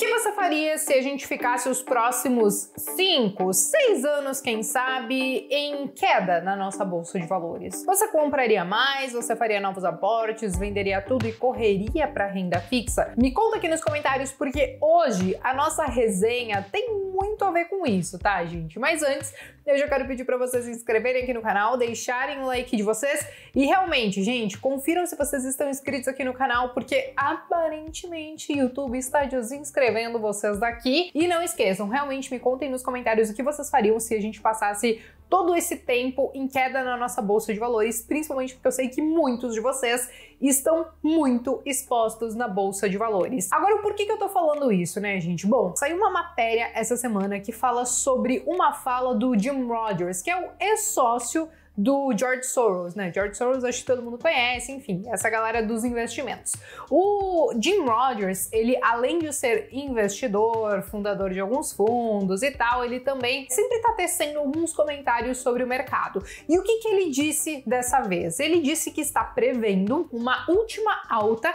que você faria se a gente ficasse os próximos 5, 6 anos, quem sabe, em queda na nossa bolsa de valores? Você compraria mais? Você faria novos aportes? Venderia tudo e correria para renda fixa? Me conta aqui nos comentários porque hoje a nossa resenha tem muito a ver com isso, tá, gente? Mas antes, eu já quero pedir para vocês se inscreverem aqui no canal, deixarem o like de vocês e realmente, gente, confiram se vocês estão inscritos aqui no canal porque aparentemente o YouTube está de os inscrever vendo vocês daqui. E não esqueçam, realmente me contem nos comentários o que vocês fariam se a gente passasse todo esse tempo em queda na nossa bolsa de valores, principalmente porque eu sei que muitos de vocês estão muito expostos na bolsa de valores. Agora, por que, que eu tô falando isso, né, gente? Bom, saiu uma matéria essa semana que fala sobre uma fala do Jim Rogers, que é o ex-sócio do George Soros, né? George Soros acho que todo mundo conhece, enfim, essa galera dos investimentos. O Jim Rogers, ele além de ser investidor, fundador de alguns fundos e tal, ele também sempre está tecendo alguns comentários sobre o mercado. E o que, que ele disse dessa vez? Ele disse que está prevendo uma última alta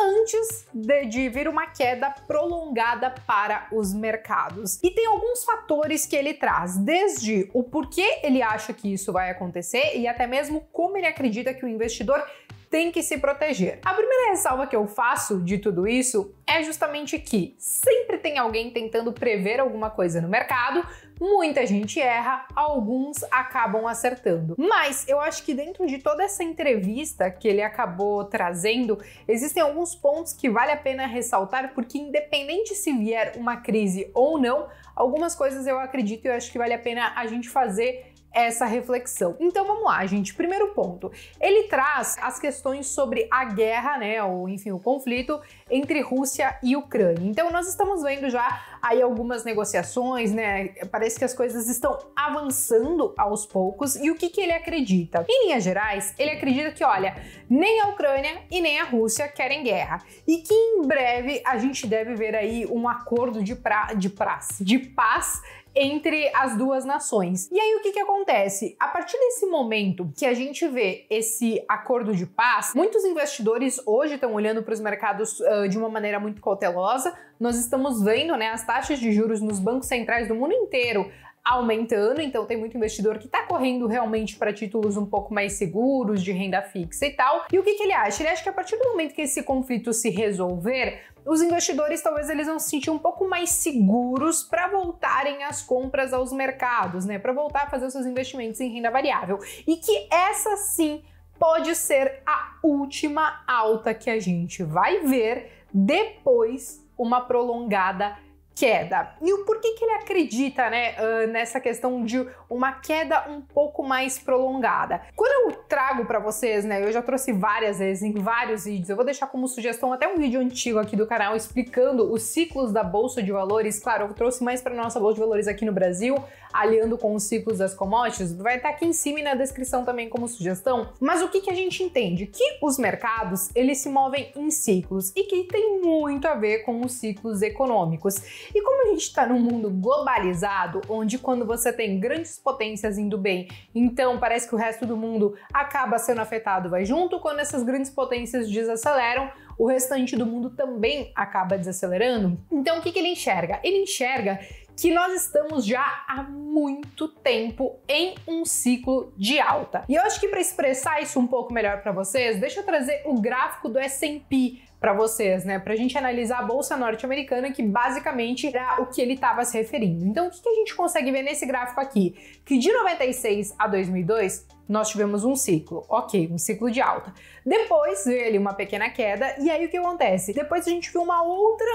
antes de, de vir uma queda prolongada para os mercados. E tem alguns fatores que ele traz, desde o porquê ele acha que isso vai acontecer acontecer e até mesmo como ele acredita que o investidor tem que se proteger. A primeira ressalva que eu faço de tudo isso é justamente que sempre tem alguém tentando prever alguma coisa no mercado, muita gente erra, alguns acabam acertando. Mas eu acho que dentro de toda essa entrevista que ele acabou trazendo, existem alguns pontos que vale a pena ressaltar, porque independente se vier uma crise ou não, algumas coisas eu acredito e eu acho que vale a pena a gente fazer essa reflexão. Então vamos lá, gente. Primeiro ponto, ele traz as questões sobre a guerra, né, ou enfim, o conflito entre Rússia e Ucrânia. Então nós estamos vendo já aí algumas negociações, né? Parece que as coisas estão avançando aos poucos. E o que, que ele acredita? Em linhas gerais, ele acredita que, olha, nem a Ucrânia e nem a Rússia querem guerra. E que em breve a gente deve ver aí um acordo de, pra, de, praça, de paz entre as duas nações. E aí o que, que acontece? A partir desse momento que a gente vê esse acordo de paz, muitos investidores hoje estão olhando para os mercados uh, ah, de uma maneira muito cautelosa. Nós estamos vendo né, as taxas de juros nos bancos centrais do mundo inteiro aumentando, então tem muito investidor que está correndo realmente para títulos um pouco mais seguros, de renda fixa e tal. E o que, que ele acha? Ele acha que a partir do momento que esse conflito se resolver, os investidores talvez eles vão se sentir um pouco mais seguros para voltarem às compras aos mercados, né? Para voltar a fazer os seus investimentos em renda variável. E que essa sim pode ser a última alta que a gente vai ver depois uma prolongada queda. E o porquê que ele acredita, né, uh, nessa questão de uma queda um pouco mais prolongada? Quando eu trago para vocês, né, eu já trouxe várias vezes em vários vídeos, eu vou deixar como sugestão até um vídeo antigo aqui do canal explicando os ciclos da bolsa de valores. Claro, eu trouxe mais para nossa bolsa de valores aqui no Brasil, aliando com os ciclos das commodities, vai estar tá aqui em cima e na descrição também como sugestão. Mas o que, que a gente entende? Que os mercados, eles se movem em ciclos e que tem muito a ver com os ciclos econômicos. E como a gente está num mundo globalizado, onde quando você tem grandes potências indo bem, então parece que o resto do mundo acaba sendo afetado, vai junto, quando essas grandes potências desaceleram, o restante do mundo também acaba desacelerando. Então o que, que ele enxerga? Ele enxerga que nós estamos já há muito tempo em um ciclo de alta. E eu acho que para expressar isso um pouco melhor para vocês, deixa eu trazer o gráfico do S&P para vocês, né? Para a gente analisar a bolsa norte-americana, que basicamente era o que ele estava se referindo. Então, o que, a gente consegue ver nesse gráfico aqui? Que de 96 a 2002 nós tivemos um ciclo, ok, um ciclo de alta. Depois veio ali uma pequena queda e aí o que acontece? Depois a gente viu uma outra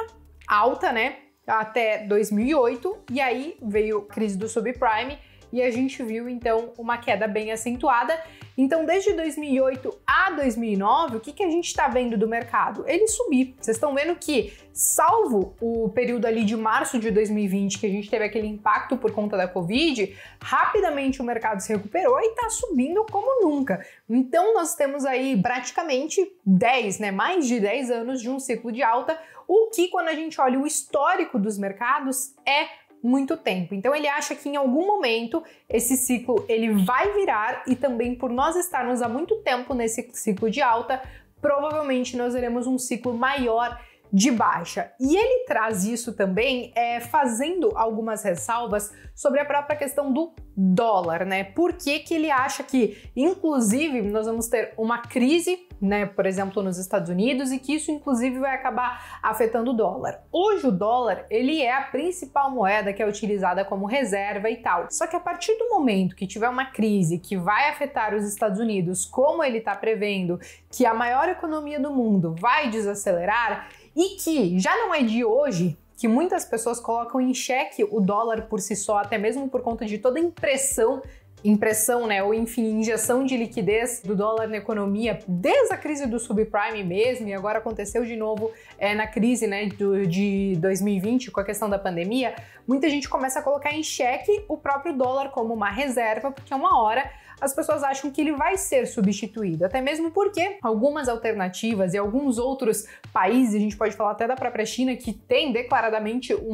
alta, né? até 2008 e aí veio a crise do subprime e a gente viu então uma queda bem acentuada. Então, desde 2008 a 2009, o que, que a gente está vendo do mercado? Ele subir. Vocês estão vendo que, salvo o período ali de março de 2020, que a gente teve aquele impacto por conta da Covid, rapidamente o mercado se recuperou e está subindo como nunca. Então, nós temos aí praticamente 10, né, mais de 10 anos de um ciclo de alta, o que, quando a gente olha o histórico dos mercados, é muito tempo. Então ele acha que em algum momento esse ciclo ele vai virar e também por nós estarmos há muito tempo nesse ciclo de alta, provavelmente nós veremos um ciclo maior de baixa. E ele traz isso também é, fazendo algumas ressalvas sobre a própria questão do dólar, né? Por que, que ele acha que, inclusive, nós vamos ter uma crise, né, por exemplo, nos Estados Unidos, e que isso, inclusive, vai acabar afetando o dólar. Hoje o dólar, ele é a principal moeda que é utilizada como reserva e tal. Só que a partir do momento que tiver uma crise que vai afetar os Estados Unidos, como ele está prevendo que a maior economia do mundo vai desacelerar, e que já não é de hoje que muitas pessoas colocam em xeque o dólar por si só, até mesmo por conta de toda a impressão impressão, né, ou enfim, injeção de liquidez do dólar na economia desde a crise do subprime mesmo, e agora aconteceu de novo é, na crise né, do, de 2020 com a questão da pandemia, muita gente começa a colocar em xeque o próprio dólar como uma reserva, porque é uma hora as pessoas acham que ele vai ser substituído, até mesmo porque algumas alternativas e alguns outros países, a gente pode falar até da própria China, que tem declaradamente um,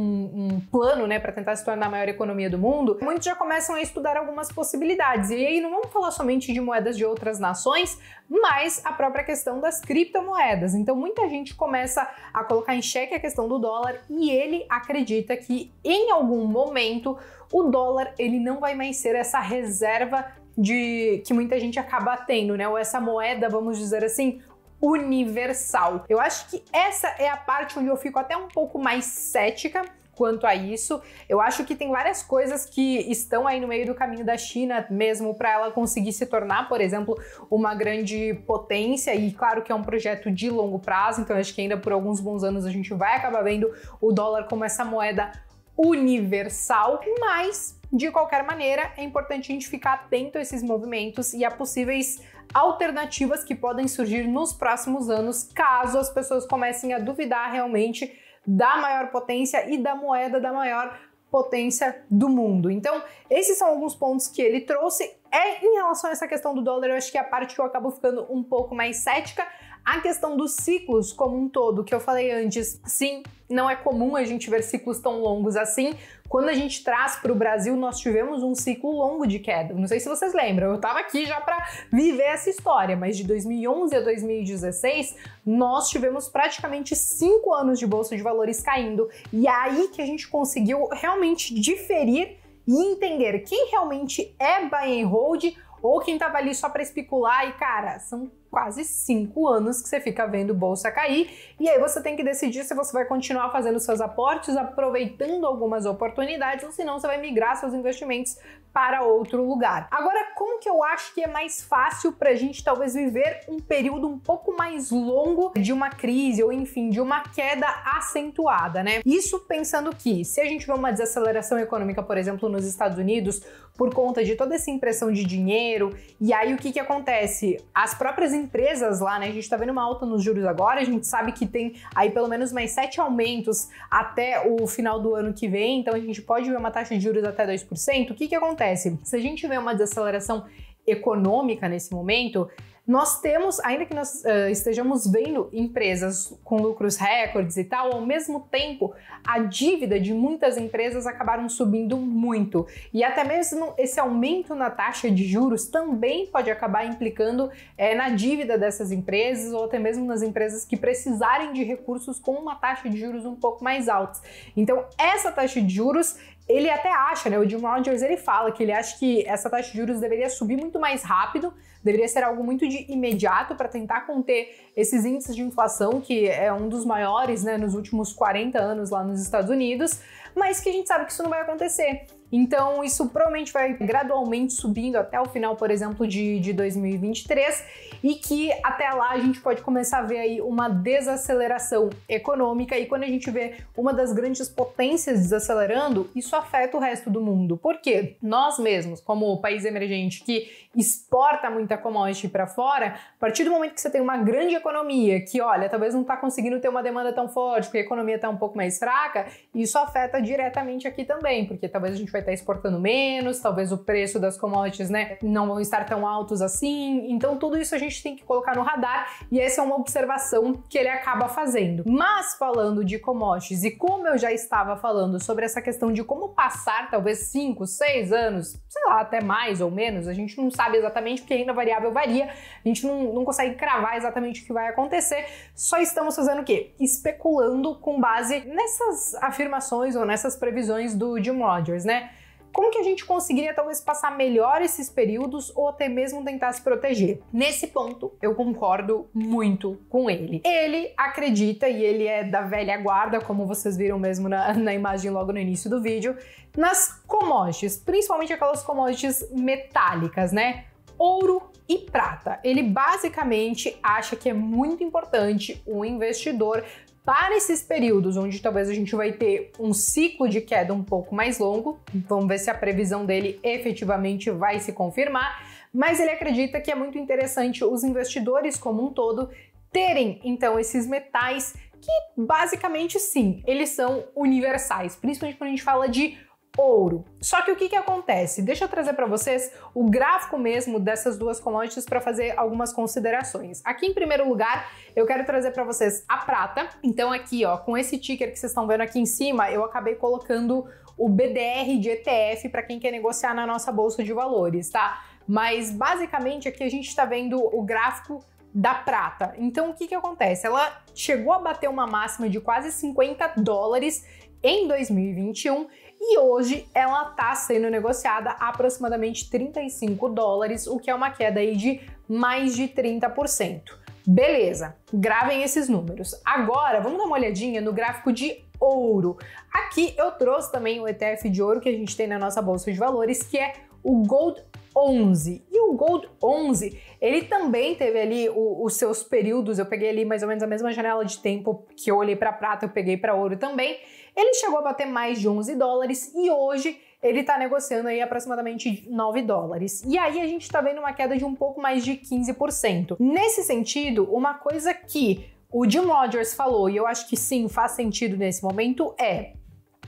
um plano né, para tentar se tornar a maior economia do mundo, muitos já começam a estudar algumas possibilidades. E aí não vamos falar somente de moedas de outras nações, mas a própria questão das criptomoedas. Então muita gente começa a colocar em xeque a questão do dólar e ele acredita que em algum momento o dólar ele não vai mais ser essa reserva de que muita gente acaba tendo, né? Ou essa moeda, vamos dizer assim, universal. Eu acho que essa é a parte onde eu fico até um pouco mais cética, quanto a isso. Eu acho que tem várias coisas que estão aí no meio do caminho da China mesmo para ela conseguir se tornar, por exemplo, uma grande potência e claro que é um projeto de longo prazo, então acho que ainda por alguns bons anos a gente vai acabar vendo o dólar como essa moeda universal, mas de qualquer maneira é importante a gente ficar atento a esses movimentos e a possíveis alternativas que podem surgir nos próximos anos, caso as pessoas comecem a duvidar realmente da maior potência e da moeda da maior potência do mundo. Então, esses são alguns pontos que ele trouxe. É em relação a essa questão do dólar, eu acho que é a parte que eu acabo ficando um pouco mais cética, a questão dos ciclos como um todo, que eu falei antes, sim, não é comum a gente ver ciclos tão longos assim. Quando a gente traz para o Brasil, nós tivemos um ciclo longo de queda. Não sei se vocês lembram, eu estava aqui já para viver essa história, mas de 2011 a 2016, nós tivemos praticamente cinco anos de bolsa de valores caindo. E é aí que a gente conseguiu realmente diferir e entender quem realmente é buy and hold ou quem estava ali só para especular e cara, são quase cinco anos que você fica vendo bolsa cair. E aí você tem que decidir se você vai continuar fazendo seus aportes, aproveitando algumas oportunidades, ou se não, você vai migrar seus investimentos para outro lugar. Agora, como que eu acho que é mais fácil para a gente talvez viver um período um pouco mais longo de uma crise ou enfim de uma queda acentuada, né? Isso pensando que se a gente vê uma desaceleração econômica, por exemplo, nos Estados Unidos, por conta de toda essa impressão de dinheiro. E aí o que, que acontece? As próprias empresas lá, né? A gente está vendo uma alta nos juros agora, a gente sabe que tem aí pelo menos mais sete aumentos até o final do ano que vem, então a gente pode ver uma taxa de juros até 2%. O que, que acontece? acontece? Se a gente vê uma desaceleração econômica nesse momento, nós temos, ainda que nós uh, estejamos vendo empresas com lucros recordes e tal, ao mesmo tempo a dívida de muitas empresas acabaram subindo muito. E até mesmo esse aumento na taxa de juros também pode acabar implicando é, na dívida dessas empresas ou até mesmo nas empresas que precisarem de recursos com uma taxa de juros um pouco mais alta. Então, essa taxa de juros ele até acha, né? O Jim Rogers ele fala que ele acha que essa taxa de juros deveria subir muito mais rápido Deveria ser algo muito de imediato para tentar conter esses índices de inflação, que é um dos maiores né, nos últimos 40 anos lá nos Estados Unidos, mas que a gente sabe que isso não vai acontecer. Então, isso provavelmente vai gradualmente subindo até o final, por exemplo, de, de 2023, e que até lá a gente pode começar a ver aí uma desaceleração econômica. E quando a gente vê uma das grandes potências desacelerando, isso afeta o resto do mundo. Por quê? Nós mesmos, como país emergente que exporta muita da commodity para fora, a partir do momento que você tem uma grande economia que, olha, talvez não está conseguindo ter uma demanda tão forte, porque a economia está um pouco mais fraca, isso afeta diretamente aqui também, porque talvez a gente vai estar tá exportando menos, talvez o preço das commodities, né, não vão estar tão altos assim. Então tudo isso a gente tem que colocar no radar e essa é uma observação que ele acaba fazendo. Mas falando de commodities e como eu já estava falando sobre essa questão de como passar talvez 5, 6 anos, sei lá, até mais ou menos, a gente não sabe exatamente porque ainda variável varia, a gente não, não consegue cravar exatamente o que vai acontecer, só estamos fazendo o quê? Especulando com base nessas afirmações ou nessas previsões do Jim Rogers, né? como que a gente conseguiria talvez passar melhor esses períodos ou até mesmo tentar se proteger. Nesse ponto, eu concordo muito com ele. Ele acredita, e ele é da velha guarda, como vocês viram mesmo na, na imagem logo no início do vídeo, nas commodities, principalmente aquelas commodities metálicas, né? ouro e prata. Ele basicamente acha que é muito importante o investidor para esses períodos onde talvez a gente vai ter um ciclo de queda um pouco mais longo, vamos ver se a previsão dele efetivamente vai se confirmar, mas ele acredita que é muito interessante os investidores como um todo terem então esses metais que basicamente sim, eles são universais, principalmente quando a gente fala de ouro. Só que o que, que acontece? Deixa eu trazer para vocês o gráfico mesmo dessas duas commodities para fazer algumas considerações. Aqui em primeiro lugar, eu quero trazer para vocês a prata. Então aqui, ó, com esse ticker que vocês estão vendo aqui em cima, eu acabei colocando o BDR de ETF para quem quer negociar na nossa bolsa de valores, tá? Mas basicamente aqui a gente está vendo o gráfico da prata. Então o que, que acontece? Ela chegou a bater uma máxima de quase 50 dólares em 2021 e hoje ela está sendo negociada a aproximadamente 35 dólares, o que é uma queda aí de mais de 30%. Beleza, gravem esses números. Agora vamos dar uma olhadinha no gráfico de ouro. Aqui eu trouxe também o ETF de ouro que a gente tem na nossa bolsa de valores, que é o Gold 11. E o Gold 11, ele também teve ali o, os seus períodos, eu peguei ali mais ou menos a mesma janela de tempo que eu olhei para prata, eu peguei para ouro também. Ele chegou a bater mais de 11 dólares e hoje ele está negociando aí aproximadamente 9 dólares. E aí a gente está vendo uma queda de um pouco mais de 15%. Nesse sentido, uma coisa que o Jim Rogers falou, e eu acho que sim, faz sentido nesse momento, é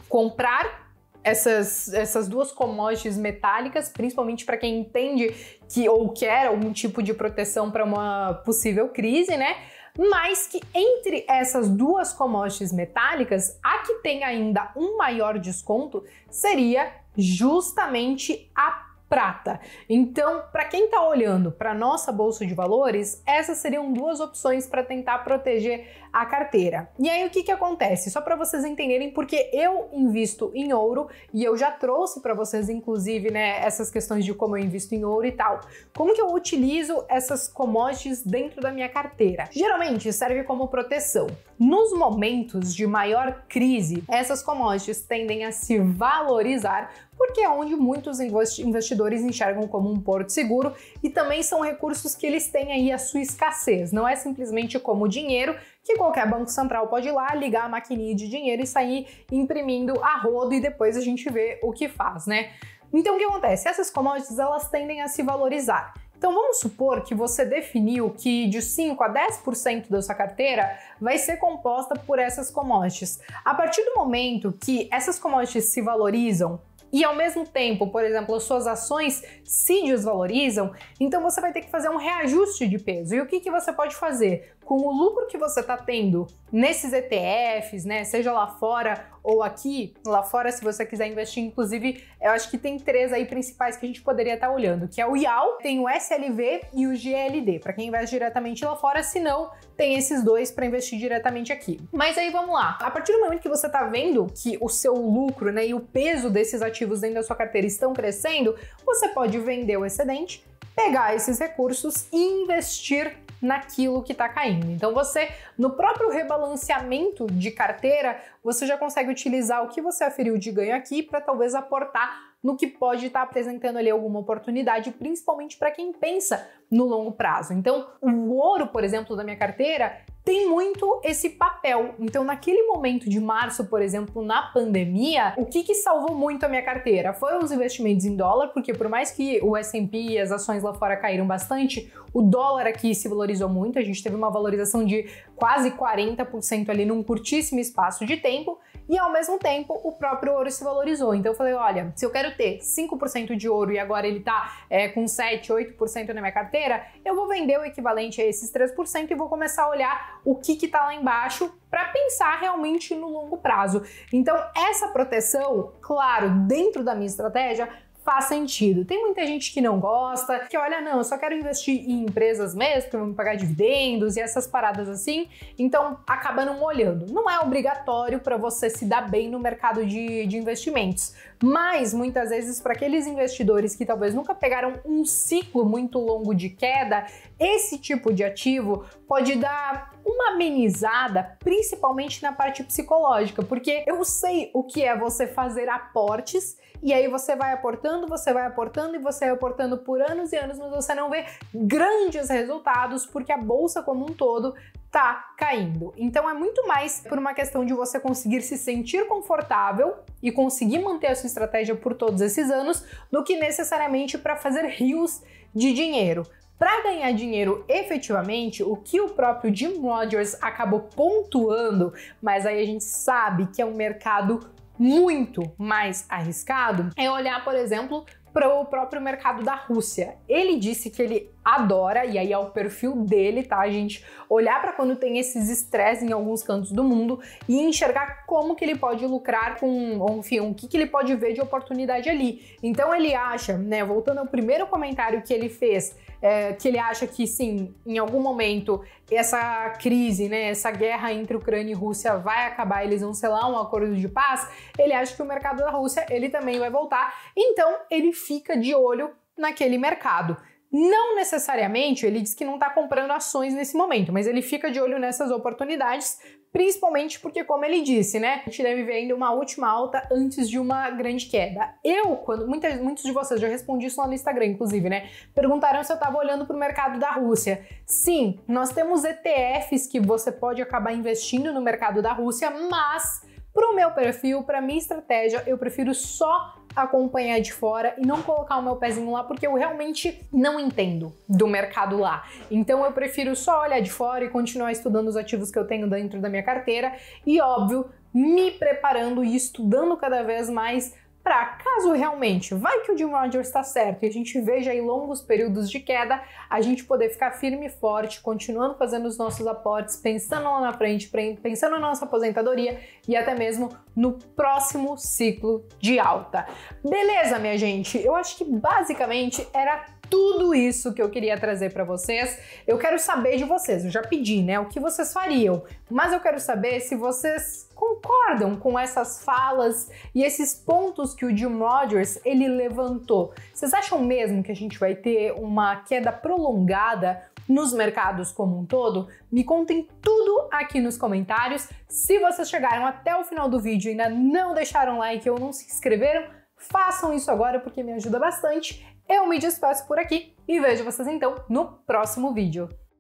comprar essas, essas duas commodities metálicas, principalmente para quem entende que ou quer algum tipo de proteção para uma possível crise, né? mas que entre essas duas commodities metálicas, a que tem ainda um maior desconto seria justamente a prata. Então, para quem está olhando para nossa bolsa de valores, essas seriam duas opções para tentar proteger a carteira. E aí o que, que acontece? Só para vocês entenderem, porque eu invisto em ouro e eu já trouxe para vocês, inclusive, né, essas questões de como eu invisto em ouro e tal. Como que eu utilizo essas commodities dentro da minha carteira? Geralmente serve como proteção. Nos momentos de maior crise, essas commodities tendem a se valorizar porque é onde muitos investidores enxergam como um porto seguro e também são recursos que eles têm aí a sua escassez. Não é simplesmente como dinheiro que qualquer banco central pode ir lá, ligar a maquininha de dinheiro e sair imprimindo a rodo e depois a gente vê o que faz, né? Então o que acontece? Essas commodities elas tendem a se valorizar. Então vamos supor que você definiu que de 5 a 10% da sua carteira vai ser composta por essas commodities. A partir do momento que essas commodities se valorizam, e ao mesmo tempo, por exemplo, as suas ações se desvalorizam, então você vai ter que fazer um reajuste de peso. E o que, que você pode fazer? com o lucro que você está tendo nesses ETFs, né? Seja lá fora ou aqui, lá fora, se você quiser investir, inclusive, eu acho que tem três aí principais que a gente poderia estar tá olhando, que é o IAL, tem o SLV e o GLD, para quem investe diretamente lá fora, se não, tem esses dois para investir diretamente aqui. Mas aí vamos lá. A partir do momento que você está vendo que o seu lucro, né, e o peso desses ativos dentro da sua carteira estão crescendo, você pode vender o excedente pegar esses recursos e investir naquilo que está caindo. Então você, no próprio rebalanceamento de carteira, você já consegue utilizar o que você aferiu de ganho aqui para talvez aportar no que pode estar tá apresentando ali alguma oportunidade, principalmente para quem pensa no longo prazo. Então, o ouro, por exemplo, da minha carteira, tem muito esse papel. Então, naquele momento de março, por exemplo, na pandemia, o que, que salvou muito a minha carteira? Foram os investimentos em dólar, porque por mais que o S&P e as ações lá fora caíram bastante, o dólar aqui se valorizou muito, a gente teve uma valorização de quase 40% ali num curtíssimo espaço de tempo, e ao mesmo tempo o próprio ouro se valorizou. Então eu falei, olha, se eu quero ter 5% de ouro e agora ele tá é, com 7, 8% na minha carteira, eu vou vender o equivalente a esses 3% e vou começar a olhar o que que tá lá embaixo para pensar realmente no longo prazo. Então essa proteção, claro, dentro da minha estratégia, faz sentido. Tem muita gente que não gosta, que olha, não, eu só quero investir em empresas mesmo, que vão me pagar dividendos e essas paradas assim, então acaba não olhando. Não é obrigatório para você se dar bem no mercado de, de investimentos, mas muitas vezes para aqueles investidores que talvez nunca pegaram um ciclo muito longo de queda, esse tipo de ativo pode dar uma amenizada, principalmente na parte psicológica, porque eu sei o que é você fazer aportes e aí você vai aportando, você vai aportando e você vai aportando por anos e anos, mas você não vê grandes resultados porque a bolsa como um todo tá caindo. Então é muito mais por uma questão de você conseguir se sentir confortável e conseguir manter a sua estratégia por todos esses anos do que necessariamente para fazer rios de dinheiro. Para ganhar dinheiro efetivamente, o que o próprio Jim Rogers acabou pontuando, mas aí a gente sabe que é um mercado muito mais arriscado, é olhar, por exemplo, para o próprio mercado da Rússia. Ele disse que ele adora, e aí é o perfil dele, tá, gente? Olhar para quando tem esses estresses em alguns cantos do mundo e enxergar como que ele pode lucrar com, enfim, o que, que ele pode ver de oportunidade ali. Então ele acha, né, voltando ao primeiro comentário que ele fez, é, que ele acha que sim, em algum momento essa crise, né, essa guerra entre Ucrânia e Rússia vai acabar, eles vão selar um acordo de paz, ele acha que o mercado da Rússia ele também vai voltar, então ele fica de olho naquele mercado. Não necessariamente, ele diz que não está comprando ações nesse momento, mas ele fica de olho nessas oportunidades principalmente porque, como ele disse, né, a gente deve ver ainda uma última alta antes de uma grande queda. Eu, quando muitas, muitos de vocês já respondi isso lá no Instagram, inclusive, né, perguntaram se eu estava olhando para o mercado da Rússia. Sim, nós temos ETFs que você pode acabar investindo no mercado da Rússia, mas para o meu perfil, para minha estratégia, eu prefiro só acompanhar de fora e não colocar o meu pezinho lá porque eu realmente não entendo do mercado lá. Então eu prefiro só olhar de fora e continuar estudando os ativos que eu tenho dentro da minha carteira e, óbvio, me preparando e estudando cada vez mais comprar. Caso realmente, vai que o Jim Rogers está certo e a gente veja aí longos períodos de queda, a gente poder ficar firme e forte, continuando fazendo os nossos aportes, pensando lá na frente, pensando na nossa aposentadoria e até mesmo no próximo ciclo de alta. Beleza, minha gente? Eu acho que basicamente era tudo isso que eu queria trazer para vocês. Eu quero saber de vocês, eu já pedi, né, o que vocês fariam, mas eu quero saber se vocês concordam com essas falas e esses pontos que o Jim Rogers ele levantou. Vocês acham mesmo que a gente vai ter uma queda prolongada nos mercados como um todo? Me contem tudo aqui nos comentários. Se vocês chegaram até o final do vídeo e ainda não deixaram like ou não se inscreveram, façam isso agora porque me ajuda bastante. Eu me despeço por aqui e vejo vocês então no próximo vídeo.